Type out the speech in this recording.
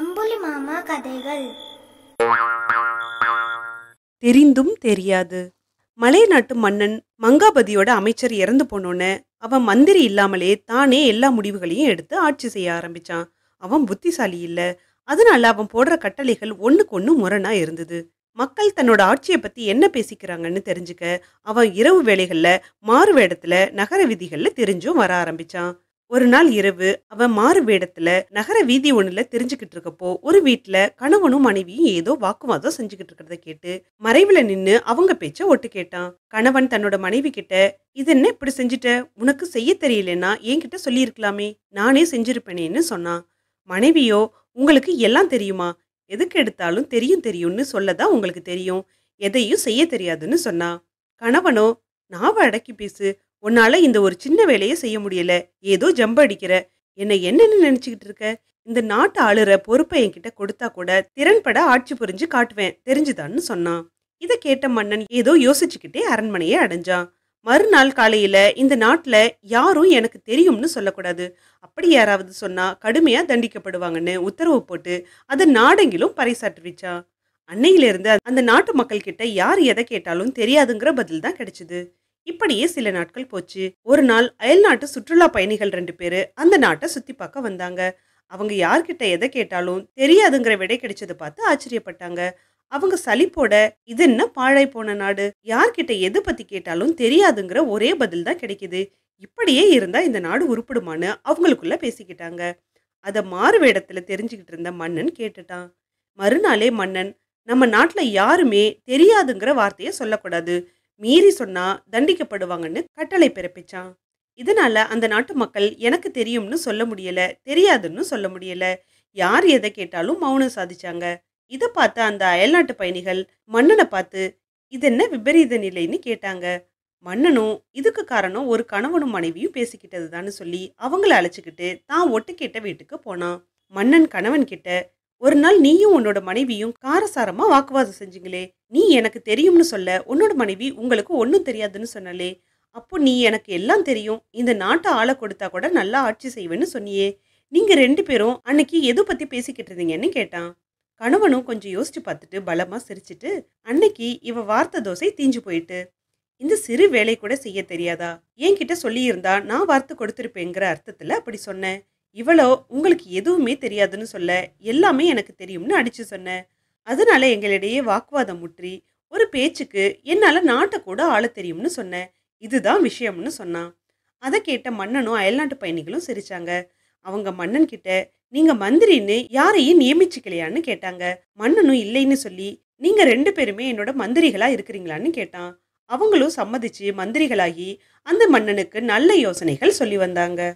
அம்புலி மாமா கதைகள் தெரிந்தும் தெரியாது மலைநாட்டு மன்னன் மங்காபதியோட அமைச்சர் இறந்து போனோன்னு அவன் மந்திரி இல்லாமலே தானே எல்லா முடிவுகளையும் எடுத்து ஆட்சி செய்ய ஆரம்பிச்சான் அவன் புத்திசாலி இல்ல அதனால அவன் போடுற கட்டளைகள் ஒண்ணுக்கு ஒண்ணு முரணா இருந்தது மக்கள் தன்னோட ஆட்சியை பத்தி என்ன பேசிக்கிறாங்கன்னு தெரிஞ்சுக்க அவன் இரவு வேலைகள்ல மாறு வேடத்துல நகர விதிகள்ல தெரிஞ்சும் வர ஆரம்பிச்சான் ஒரு நாள் இரவு அவன் மாறு வேடத்துல நகர வீதி ஒண்ணுல தெரிஞ்சுக்கிட்டு இருக்கப்போ ஒரு வீட்டுல கணவனும் மனைவியும் ஏதோ வாக்குவாதம் செஞ்சுக்கிட்டு இருக்கிறத கேட்டு மறைவுல நின்னு அவங்க பேச்ச ஒட்டு கேட்டான் கணவன் தன்னோட மனைவி கிட்ட இது என்ன இப்படி செஞ்சுட்ட உனக்கு செய்ய தெரியலன்னா என்கிட்ட சொல்லியிருக்கலாமே நானே செஞ்சிருப்பேனேன்னு சொன்னான் மனைவியோ உங்களுக்கு எல்லாம் தெரியுமா எதுக்கு எடுத்தாலும் தெரியும் தெரியும்னு சொல்லதான் உங்களுக்கு தெரியும் எதையும் செய்ய தெரியாதுன்னு சொன்னான் கணவனோ நாவ அடக்கி பேசு உன்னால இந்த ஒரு சின்ன வேலையை செய்ய முடியல ஏதோ ஜம்ப அடிக்கிற என்னை என்னன்னு நினைச்சுக்கிட்டு இருக்க இந்த நாட்டு ஆளுற பொறுப்பை என்கிட்ட கொடுத்தா கூட திறன்பட ஆட்சி புரிஞ்சு காட்டுவேன் தெரிஞ்சுதான்னு சொன்னான் இதை கேட்ட மன்னன் ஏதோ யோசிச்சுக்கிட்டே அரண்மனையை அடைஞ்சான் மறுநாள் காலையில இந்த நாட்டுல யாரும் எனக்கு தெரியும்னு சொல்லக்கூடாது அப்படி யாராவது சொன்னா கடுமையா தண்டிக்கப்படுவாங்கன்னு உத்தரவு போட்டு அதை நாடெங்கிலும் பறைசாற்றுவிச்சா அன்னையிலிருந்து அந்த நாட்டு மக்கள் கிட்ட யார் எதை கேட்டாலும் தெரியாதுங்கிற பதில் தான் கிடைச்சது இப்படியே சில நாட்கள் போச்சு ஒரு நாள் அயல் நாட்டு சுற்றுலா பயணிகள் ரெண்டு பேரு அந்த நாட்டை சுத்தி பார்க்க வந்தாங்க அவங்க யார்கிட்ட எதை கேட்டாலும் தெரியாதுங்கிற விடை கிடைச்சது பார்த்து ஆச்சரியப்பட்டாங்க அவங்க சலிப்போட இது என்ன பாழை போன நாடு யார்கிட்ட எது பத்தி கேட்டாலும் தெரியாதுங்கிற ஒரே பதில் தான் கிடைக்குது இப்படியே இருந்தா இந்த நாடு உருப்படுமான்னு அவங்களுக்குள்ள பேசிக்கிட்டாங்க அதை மாறு வேடத்துல தெரிஞ்சுக்கிட்டு இருந்த மன்னன் கேட்டுட்டான் மறுநாளே மன்னன் நம்ம நாட்டில் யாருமே தெரியாதுங்கிற வார்த்தையை சொல்லக்கூடாது மீறி சொன்னா தண்டிக்கப்படுவாங்கன்னு கட்டளை பிறப்பிச்சான் இதனால அந்த நாட்டு மக்கள் எனக்கு தெரியும்னு சொல்ல முடியல தெரியாதுன்னு சொல்ல முடியல யார் எதை கேட்டாலும் மௌனம் சாதிச்சாங்க இதை பார்த்த அந்த அயல்நாட்டு பயணிகள் மன்னனை பார்த்து இது என்ன விபரீத நிலைன்னு கேட்டாங்க மன்னனும் இதுக்கு காரணம் ஒரு கணவனும் மனைவியும் பேசிக்கிட்டது தான் சொல்லி அவங்கள அழைச்சிக்கிட்டு தான் ஒட்டு கேட்ட வீட்டுக்கு போனான் மன்னன் கணவன் கிட்ட ஒரு நாள் நீயும் உன்னோட மனைவியும் காரசாரமா வாக்குவாதம் செஞ்சீங்களே நீ எனக்கு தெரியும்னு சொல்ல உன்னோட மனைவி உங்களுக்கு ஒன்றும் தெரியாதுன்னு சொன்னாலே அப்போ நீ எனக்கு எல்லாம் தெரியும் இந்த நாட்டை ஆளை கொடுத்தா கூட நல்லா ஆட்சி செய்வேன்னு சொன்னியே நீங்க ரெண்டு பேரும் அன்னைக்கு எது பத்தி பேசிக்கிட்டு இருந்தீங்கன்னு கேட்டான் கணவனும் கொஞ்சம் யோசிச்சு பார்த்துட்டு பலமா சிரிச்சிட்டு அன்னைக்கு இவ வார்த்தை தோசை தீஞ்சு போயிட்டு இந்த சிறு வேலை கூட செய்ய தெரியாதா என்கிட்ட சொல்லியிருந்தா நான் வார்த்தை கொடுத்துருப்பேங்கிற அர்த்தத்துல அப்படி சொன்னேன் இவளோ உங்களுக்கு எதுவுமே தெரியாதுன்னு சொல்ல எல்லாமே எனக்கு தெரியும்னு அடிச்சு சொன்னேன் அதனால எங்களிடையே வாக்குவாதம் முற்றி ஒரு பேச்சுக்கு என்னால் நாட்டை கூட ஆள தெரியும்னு சொன்னேன் இதுதான் விஷயம்னு சொன்னான் அதை கேட்ட மன்னனும் அயல்நாட்டு பயணிகளும் சிரிச்சாங்க அவங்க மன்னன் கிட்ட நீங்க மந்திரின்னு யாரையும் நியமிச்சுக்கலையான்னு கேட்டாங்க மன்னனும் இல்லைன்னு சொல்லி நீங்க ரெண்டு பேருமே என்னோட மந்திரிகளா இருக்கிறீங்களான்னு கேட்டான் அவங்களும் சம்மதிச்சு மந்திரிகளாகி அந்த மன்னனுக்கு நல்ல யோசனைகள் சொல்லி வந்தாங்க